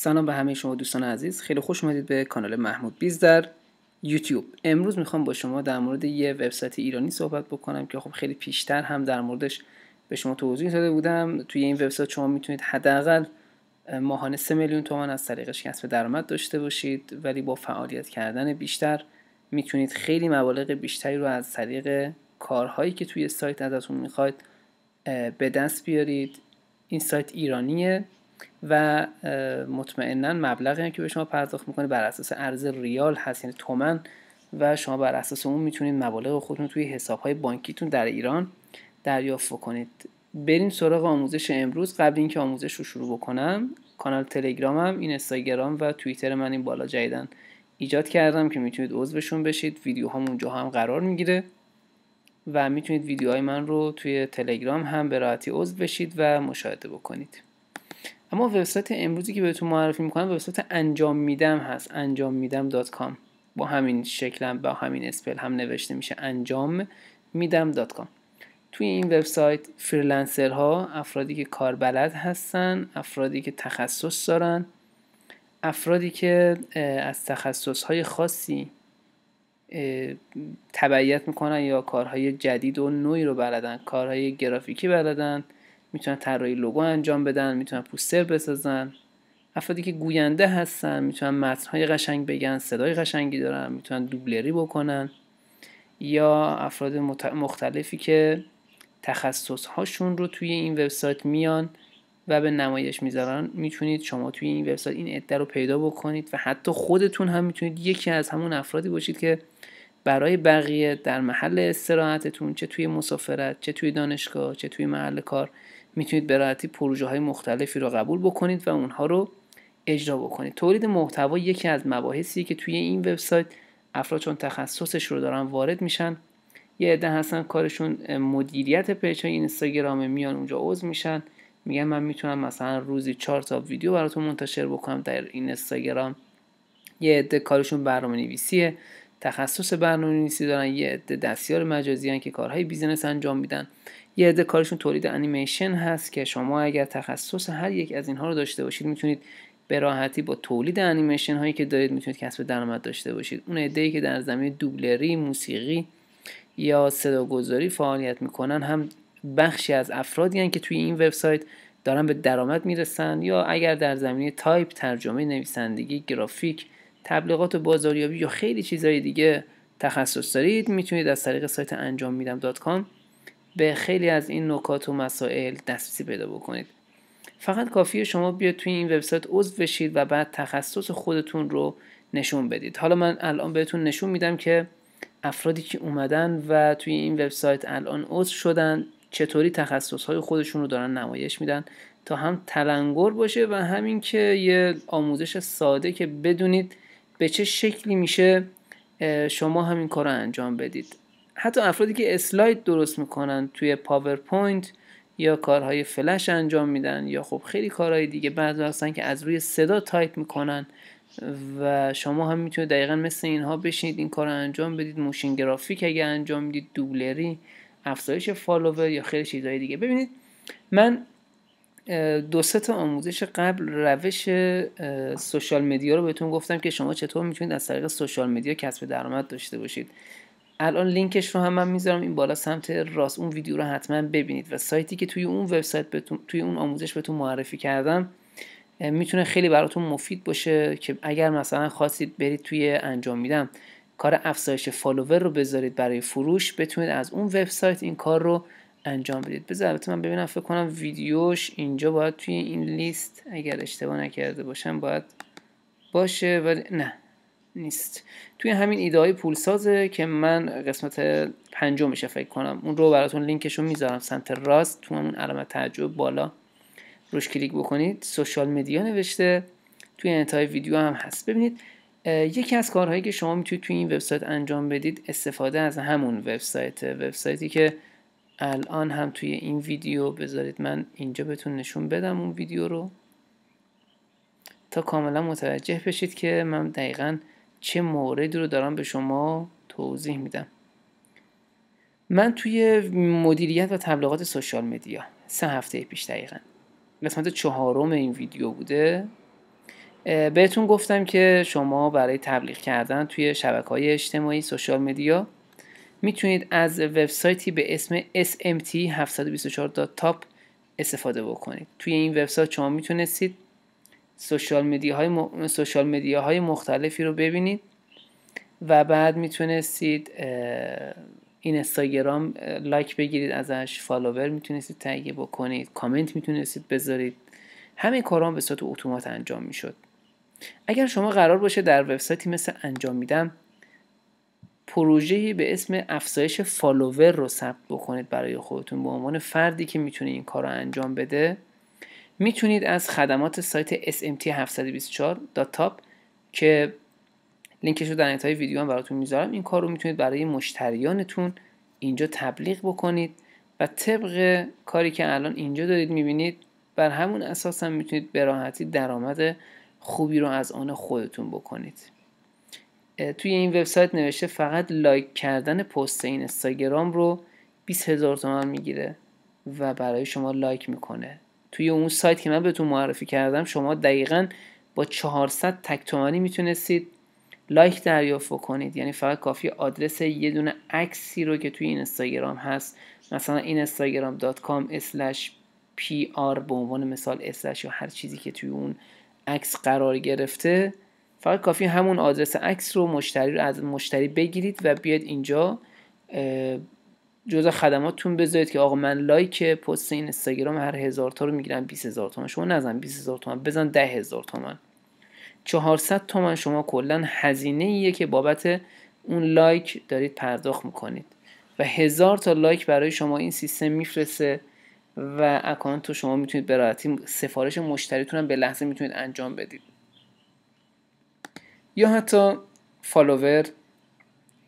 سلام به همه شما دوستان عزیز خیلی خوش اومدید به کانال محمود بیز در یوتیوب امروز میخوام با شما در مورد یه وبسایت ایرانی صحبت بکنم که خب خیلی پیشتر هم در موردش به شما توضیح داده بودم توی این وبسایت شما میتونید حداقل ماهانه 3 میلیون تومان از طریقش کسب درآمد داشته باشید ولی با فعالیت کردن بیشتر میتونید خیلی مبالغ بیشتری رو از طریق کارهایی که توی سایت ازتون میخواید به دست بیارید این سایت ایرانیه و مطمئنا مبلغی که به شما پرداخت میکنه بر اساس ارز ریال هست یعنی تومن و شما بر اساس اون میتونید مبالغ خودتون توی حساب های بانکیتون در ایران دریافت بکنید بریم سراغ آموزش امروز قبل اینکه آموزش رو شروع بکنم کانال تلگرامم این اینستاگرام و توییتر من این بالا جدیدن ایجاد کردم که میتونید عضوشون بشید ویدیوهام اونجا هم قرار میگیره و میتونید ویدیوهای من رو توی تلگرام هم به راحتی عضو بشید و مشاهده بکنید اما وبسایت امروزی که بهتون معرفی میکنم وبسایت انجام میدم هست انجام میدم دات کام با همین شکل، با همین اسپل هم نوشته میشه انجام میدم دات کام توی این وبسایت ها افرادی که کار بلد هستن افرادی که تخصص دارن افرادی که از تخصص های خاصی تبعیت میکنن یا کارهای جدید و نوعی رو بلدن کارهای گرافیکی بلدن میتونن طراحی لوگو انجام بدن میتونن پوستر بسازن افرادی که گوینده هستن میتونن متنهای قشنگ بگن صدای قشنگی دارن میتونن دوبلری بکنن یا افراد مختلفی که تخصص هاشون رو توی این وبسایت میان و به نمایش میذارن میتونید شما توی این وبسایت این عده رو پیدا بکنید و حتی خودتون هم میتونید یکی از همون افرادی باشید که برای بقیه در محل استراحتتون چه توی مسافرت چه توی دانشگاه چه توی محل کار میتونید به راحتی پروژه های مختلفی رو قبول بکنید و اونها رو اجرا بکنید تولید محتوا یکی از مباحثیه که توی این وبسایت افراد چون تخصصش رو دارن وارد میشن یه عده هستن کارشون مدیریت پیج های اینستاگرام میان اونجا عضو میشن میگن من میتونم مثلا روزی چهار تا ویدیو براتون منتشر بکنم در این اینستاگرام یه عده کارشون برنامه نویسیه تخصص برنامه نویسی دارن یه عده دستیار مجازی که کارهای بیزینس انجام میدن یه عده کارشون تولید انیمیشن هست که شما اگر تخصص هر یک از اینها رو داشته باشید میتونید به راحتی با تولید انیمیشن هایی که دارید میتونید کسب درآمد داشته باشید اون ای که در زمینه دوبلری موسیقی یا صداگذاری فعالیت میکنن هم بخشی از افرادی هن که توی این وبسایت دارن به درآمد میرسن یا اگر در زمینه تایپ ترجمه نویسندگی گرافیک تبلیغات بازاریابی یا خیلی چیزهای دیگه تخصص دارید میتونید از طریق سایت انجام میدم.com به خیلی از این نکات و مسائل دسترسی پیدا بکنید فقط کافیه شما بیاد توی این وبسایت عضو بشید و بعد تخصص خودتون رو نشون بدید حالا من الان بهتون نشون میدم که افرادی که اومدن و توی این وبسایت الان عضو شدن چطوری تخصص های خودشون رو دارن نمایش میدن تا هم تلنگر باشه و همین که یه آموزش ساده که بدونید به چه شکلی میشه شما همین کار رو انجام بدید حتی افرادی که اسلاید درست میکنن توی پاورپوینت یا کارهای فلش انجام میدن یا خب خیلی کارهای دیگه بعضی هستن که از روی صدا تایپ میکنن و شما هم میتونید دقیقا مثل اینها بشینید این کار رو انجام بدید موشین گرافیک اگه انجام میدید دوبلری افزایش فالوور یا خیلی چیزهای دیگه ببینید من دو سه تا آموزش قبل روش سوشال مدیا رو بهتون گفتم که شما چطور میتونید از طریق سوشال مدیا کسب درآمد داشته باشید الان لینکش رو هم من میذارم این بالا سمت راست اون ویدیو رو حتما ببینید و سایتی که توی اون وبسایت توی اون آموزش بهتون معرفی کردم میتونه خیلی براتون مفید باشه که اگر مثلا خواستید برید توی انجام میدم کار افزایش فالوور رو بذارید برای فروش بتونید از اون وبسایت این کار رو انجام بدید بذار البته من ببینم فکر کنم ویدیوش اینجا باید توی این لیست اگر اشتباه نکرده باشم باید باشه ولی نه نیست توی همین ایده های پولسازه که من قسمت پنجمشه فکر کنم اون رو براتون لینکش رو میذارم سمت راست تو اون علامت تعجب بالا روش کلیک بکنید سوشال مدیا نوشته توی انتهای ویدیو هم هست ببینید یکی از کارهایی که شما میتونید توی این وبسایت انجام بدید استفاده از همون وبسایت وبسایتی که الان هم توی این ویدیو بذارید من اینجا بهتون نشون بدم اون ویدیو رو تا کاملا متوجه بشید که من دقیقا چه موردی رو دارم به شما توضیح میدم من توی مدیریت و تبلیغات سوشال مدیا سه هفته پیش دقیقا قسمت چهارم این ویدیو بوده بهتون گفتم که شما برای تبلیغ کردن توی شبکه های اجتماعی سوشال مدیا میتونید از وبسایتی به اسم smt724.top استفاده بکنید توی این وبسایت شما میتونستید سوشال های م... سوشال های مختلفی رو ببینید و بعد میتونستید این استاگرام لایک بگیرید ازش فالوور میتونستید تهیه بکنید کامنت میتونستید بذارید همه کارام به صورت اتومات انجام میشد اگر شما قرار باشه در وبسایتی مثل انجام میدم پروژه‌ای به اسم افزایش فالوور رو ثبت بکنید برای خودتون به عنوان فردی که میتونه این کار رو انجام بده میتونید از خدمات سایت smt 724top که لینکش رو در انتهای ویدیو هم براتون میذارم این کار رو میتونید برای مشتریانتون اینجا تبلیغ بکنید و طبق کاری که الان اینجا دارید میبینید بر همون اساس هم میتونید به راحتی درآمد خوبی رو از آن خودتون بکنید توی این وبسایت نوشته فقط لایک کردن پست این استاگرام رو 20 هزار تومن میگیره و برای شما لایک میکنه توی اون سایت که من بهتون معرفی کردم شما دقیقا با 400 تک تومانی میتونستید لایک دریافت کنید یعنی فقط کافی آدرس یه دونه عکسی رو که توی این اینستاگرام هست مثلا این استاگرام دات کام پی به عنوان مثال اسلش یا هر چیزی که توی اون عکس قرار گرفته فقط کافی همون آدرس عکس رو مشتری از مشتری بگیرید و بیاد اینجا جزء خدماتتون بذارید که آقا من لایک پست این اینستاگرام هر هزار تا رو میگیرم هزار تومن شما نزن 20000 تومن بزن 10000 تومان 400 تومن شما کلا هزینه ایه که بابت اون لایک دارید پرداخت میکنید و هزار تا لایک برای شما این سیستم میفرسته و اکانت رو شما میتونید به سفارش مشتریتون هم به لحظه میتونید انجام بدید یا حتی فالوور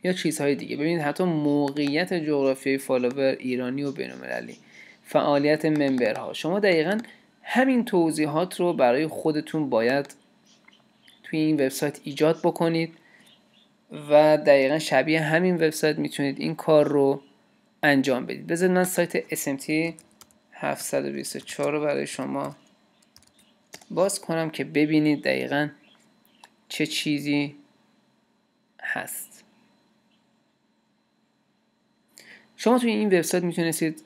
یا چیزهای دیگه ببینید حتی موقعیت جغرافیایی فالوور ایرانی و بینالمللی فعالیت ممبرها شما دقیقا همین توضیحات رو برای خودتون باید توی این وبسایت ایجاد بکنید و دقیقا شبیه همین وبسایت میتونید این کار رو انجام بدید بذارید من سایت SMT 724 رو برای شما باز کنم که ببینید دقیقا چه چیزی هست شما توی این وبسایت میتونستید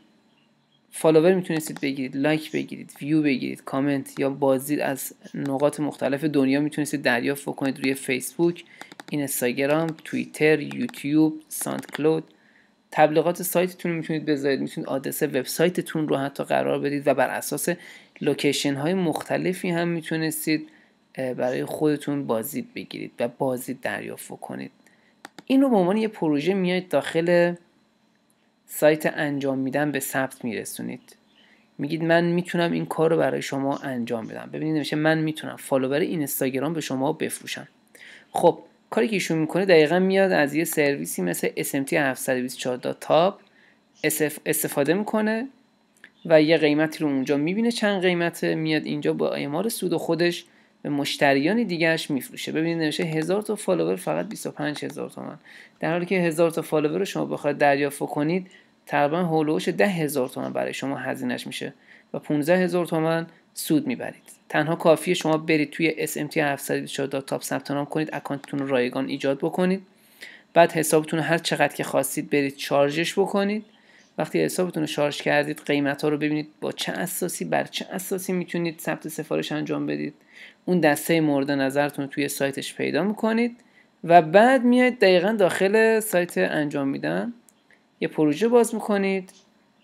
فالوور میتونستید بگیرید لایک بگیرید ویو بگیرید کامنت یا بازدید از نقاط مختلف دنیا میتونستید دریافت کنید روی فیسبوک اینستاگرام توییتر یوتیوب ساند کلود تبلیغات سایتتون رو میتونید بذارید میتونید آدرس وبسایتتون رو حتی قرار بدید و بر اساس لوکیشن های مختلفی هم میتونستید برای خودتون بازدید بگیرید و بازدید دریافت کنید این رو به عنوان یه پروژه میاید داخل سایت انجام میدن به ثبت میرسونید میگید من میتونم این کار رو برای شما انجام بدم ببینید میشه من میتونم فالوور اینستاگرام به شما بفروشم خب کاری که ایشون میکنه دقیقا میاد از یه سرویسی مثل SMT 724 استفاده میکنه و یه قیمتی رو اونجا میبینه چند قیمته میاد اینجا با ایمار سود خودش به مشتریان دیگرش میفروشه ببینید نوشته هزار تا فالوور فقط 25 هزار تومن در حالی که هزار تا فالوور رو شما بخواید دریافت کنید تقریبا هولوش ده هزار تومن برای شما هزینهش میشه و 15 هزار تومن سود میبرید تنها کافیه شما برید توی SMT 724 تاپ ثبت نام کنید اکانتتون رو رایگان ایجاد بکنید بعد حسابتون هر چقدر که خواستید برید چارجش بکنید وقتی حسابتون رو شارژ کردید قیمت ها رو ببینید با چه اساسی بر چه اساسی میتونید ثبت سفارش انجام بدید اون دسته مورد نظرتون رو توی سایتش پیدا میکنید و بعد میایید دقیقا داخل سایت انجام میدن یه پروژه باز میکنید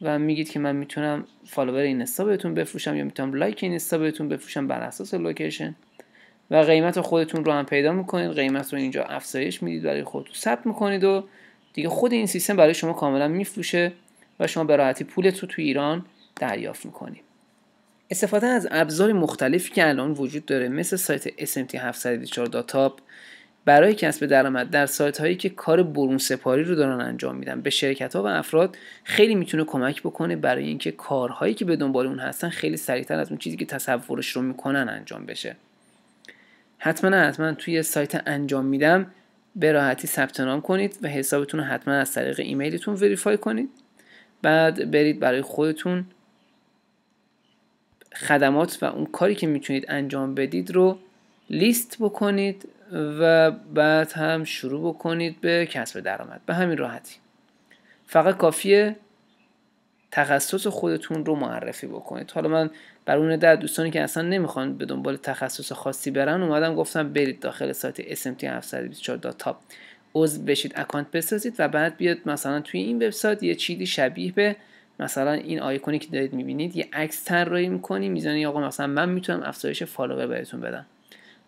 و میگید که من میتونم فالوور این بهتون بفروشم یا میتونم لایک این بهتون بفروشم بر اساس لوکیشن و قیمت خودتون رو هم پیدا میکنید قیمت رو اینجا افزایش میدید برای خودتون ثبت میکنید و دیگه خود این سیستم برای شما کاملا میفروشه و شما به راحتی پولت تو ایران دریافت میکنید استفاده از ابزار مختلفی که الان وجود داره مثل سایت SMT 724 داتاب برای کسب درآمد در سایت هایی که کار برون سپاری رو دارن انجام میدن به شرکت ها و افراد خیلی میتونه کمک بکنه برای اینکه کارهایی که به دنبال اون هستن خیلی سریعتر از اون چیزی که تصورش رو میکنن انجام بشه حتما حتما توی سایت انجام میدم به راحتی ثبت نام کنید و حسابتون رو حتما از طریق ایمیلتون وریفای کنید بعد برید برای خودتون خدمات و اون کاری که میتونید انجام بدید رو لیست بکنید و بعد هم شروع بکنید به کسب درآمد به همین راحتی فقط کافیه تخصص خودتون رو معرفی بکنید حالا من بر اون در دوستانی که اصلا نمیخوان به دنبال تخصص خاصی برن اومدم گفتم برید داخل سایت smt724.top عضو بشید اکانت بسازید و بعد بیاد مثلا توی این وبسایت یه چیزی شبیه به مثلا این آیکونی که دارید میبینید یه عکس طراحی میکنی میزنی آقا مثلا من میتونم افزایش فالوور بهتون بدم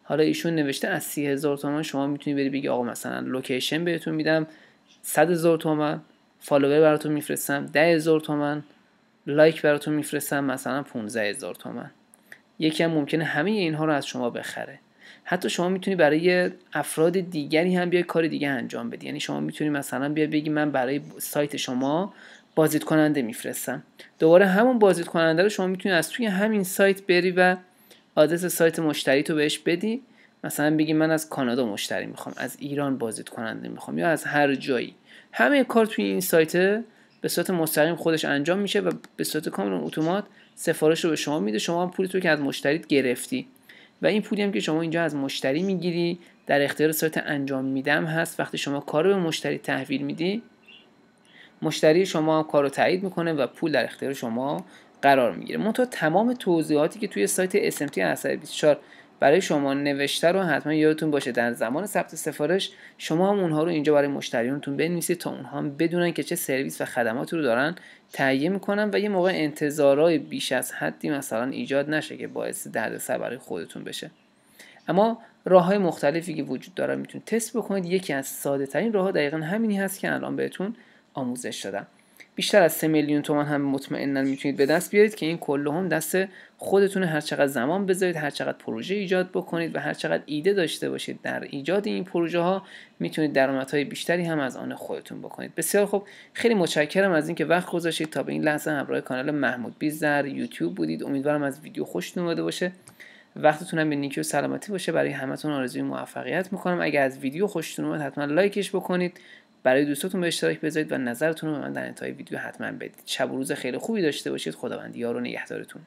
حالا ایشون نوشته از سی هزار تومن شما میتونید بری بگی آقا مثلا لوکیشن بهتون میدم صد هزار تومن فالوور براتون میفرستم ده هزار تومن لایک براتون میفرستم مثلا 15 هزار تومن یکی هم ممکنه همه اینها رو از شما بخره حتی شما میتونی برای افراد دیگری هم بیای کار دیگه انجام بدی یعنی شما میتونی مثلا بیا بگی من برای سایت شما بازدید کننده میفرستم دوباره همون بازدید کننده رو شما میتونی از توی همین سایت بری و آدرس سایت مشتری تو بهش بدی مثلا بگی من از کانادا مشتری میخوام از ایران بازدید کننده میخوام یا از هر جایی همه کار توی این سایت به صورت مستقیم خودش انجام میشه و به صورت کاملا اتومات سفارش رو به شما میده شما هم پولی تو که از مشتریت گرفتی و این پولی هم که شما اینجا از مشتری میگیری در اختیار سایت انجام میدم هست وقتی شما کارو به مشتری تحویل میدی مشتری شما هم کار تایید میکنه و پول در اختیار شما قرار میگیره منتها تمام توضیحاتی که توی سایت SMT اثر 24 برای شما نوشته رو حتما یادتون باشه در زمان ثبت سفارش شما هم اونها رو اینجا برای مشتریانتون بنویسید تا اونها هم بدونن که چه سرویس و خدماتی رو دارن تهیه میکنن و یه موقع انتظارای بیش از حدی مثلا ایجاد نشه که باعث دردسر برای خودتون بشه اما راه های مختلفی که وجود داره میتونید تست بکنید یکی از ساده ترین راه دقیقا همینی هست که الان بهتون آموزش دادم بیشتر از 3 میلیون تومان هم مطمئنا میتونید به دست بیارید که این کل هم دست خودتون هر چقدر زمان بذارید هر چقدر پروژه ایجاد بکنید و هر چقدر ایده داشته باشید در ایجاد این پروژه ها میتونید درآمدهای بیشتری هم از آن خودتون بکنید بسیار خوب خیلی متشکرم از اینکه وقت گذاشتید تا به این لحظه همراه کانال محمود بیز در یوتیوب بودید امیدوارم از ویدیو خوشتون اومده باشه وقتتون هم به نیکی و سلامتی باشه برای همتون آرزوی موفقیت میکنم اگر از ویدیو خوشتون اومد حتما لایکش بکنید برای دوستاتون به اشتراک بذارید و نظرتون رو به من در انتهای ویدیو حتما بدید شب و روز خیلی خوبی داشته باشید خداوند یار و نگهدارتون